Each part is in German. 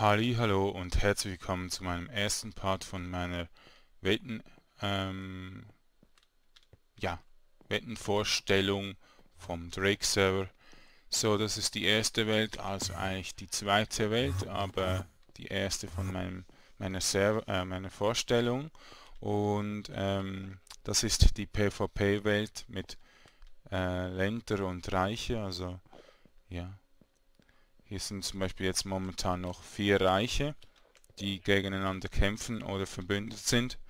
Halli, hallo und herzlich willkommen zu meinem ersten Part von meiner Welten, ähm, ja, Weltenvorstellung vom Drake Server. So, das ist die erste Welt, also eigentlich die zweite Welt, aber die erste von meinem, meiner, Server, äh, meiner Vorstellung. Und ähm, das ist die PvP-Welt mit äh, Länder und Reiche, also ja, hier sind zum Beispiel jetzt momentan noch vier Reiche, die gegeneinander kämpfen oder verbündet sind.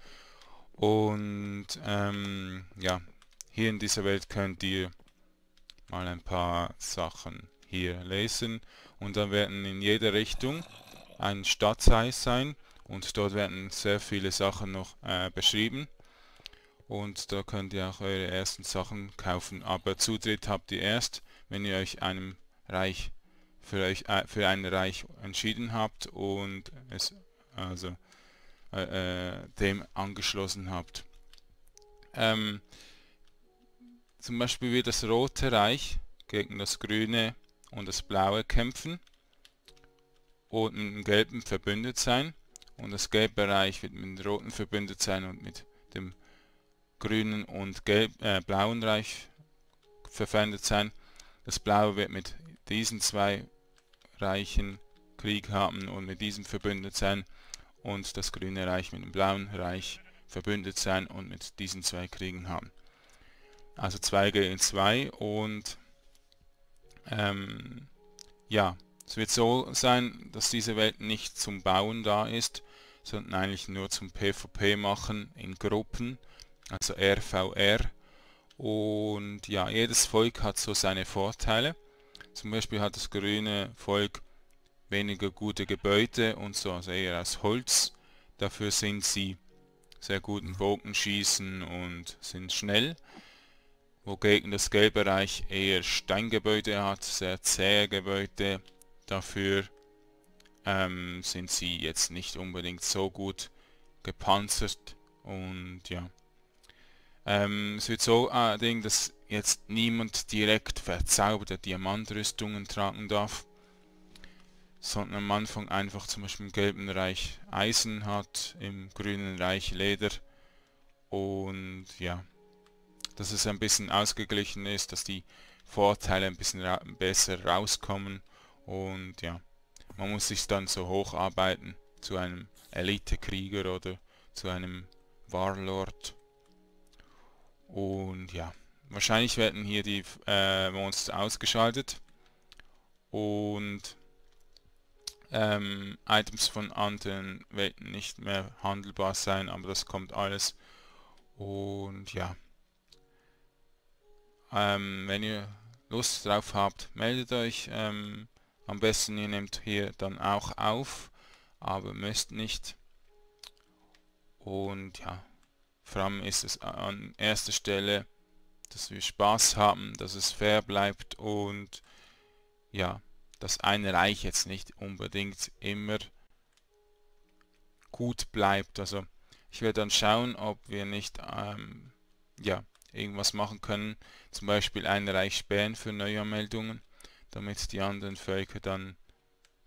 Und ähm, ja, hier in dieser Welt könnt ihr mal ein paar Sachen hier lesen. Und dann werden in jeder Richtung ein Stadtseis sein und dort werden sehr viele Sachen noch äh, beschrieben und da könnt ihr auch eure ersten Sachen kaufen, aber Zutritt habt ihr erst, wenn ihr euch einem Reich für, euch, äh, für ein Reich entschieden habt und es also äh, äh, dem angeschlossen habt. Ähm, zum Beispiel wird das rote Reich gegen das grüne und das blaue kämpfen und mit dem gelben verbündet sein und das gelbe Reich wird mit dem roten verbündet sein und mit dem grünen und gelb, äh, blauen Reich verfeindet sein. Das blaue wird mit diesen zwei Reichen Krieg haben und mit diesem verbündet sein und das grüne Reich mit dem blauen Reich verbündet sein und mit diesen zwei Kriegen haben. Also 2 gegen 2 und ähm, ja, es wird so sein, dass diese Welt nicht zum Bauen da ist, sondern eigentlich nur zum PvP machen in Gruppen, also RVR. Und ja, jedes Volk hat so seine Vorteile. Zum Beispiel hat das grüne Volk weniger gute Gebäude und so, also eher aus Holz. Dafür sind sie sehr gut im Bogenschießen und sind schnell. Wogegen das gelbe Reich eher Steingebäude hat, sehr zähe Gebäude. Dafür ähm, sind sie jetzt nicht unbedingt so gut gepanzert und ja. Ähm, es wird so ein ah, Ding, dass jetzt niemand direkt verzauberte Diamantrüstungen tragen darf, sondern am Anfang einfach zum Beispiel im gelben Reich Eisen hat, im grünen Reich Leder und ja, dass es ein bisschen ausgeglichen ist, dass die Vorteile ein bisschen ra besser rauskommen und ja, man muss sich dann so hocharbeiten zu einem Elite-Krieger oder zu einem Warlord. Und ja, wahrscheinlich werden hier die äh, Monster ausgeschaltet. Und ähm, Items von anderen werden nicht mehr handelbar sein, aber das kommt alles. Und ja, ähm, wenn ihr Lust drauf habt, meldet euch. Ähm, am besten ihr nehmt hier dann auch auf, aber müsst nicht. Und ja, vor allem ist es an erster Stelle, dass wir Spaß haben, dass es fair bleibt und ja, dass ein Reich jetzt nicht unbedingt immer gut bleibt. Also ich werde dann schauen, ob wir nicht ähm, ja, irgendwas machen können. Zum Beispiel ein Reich sperren für Neuanmeldungen, damit die anderen Völker dann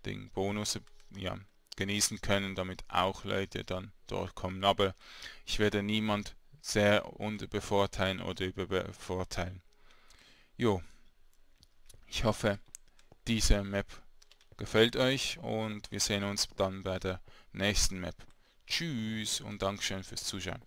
den Bonus ja, genießen können, damit auch Leute dann dort kommen. Aber ich werde niemand sehr unterbevorteilen oder überbevorteilen. Jo, ich hoffe, diese Map gefällt euch und wir sehen uns dann bei der nächsten Map. Tschüss und Dankeschön fürs Zuschauen.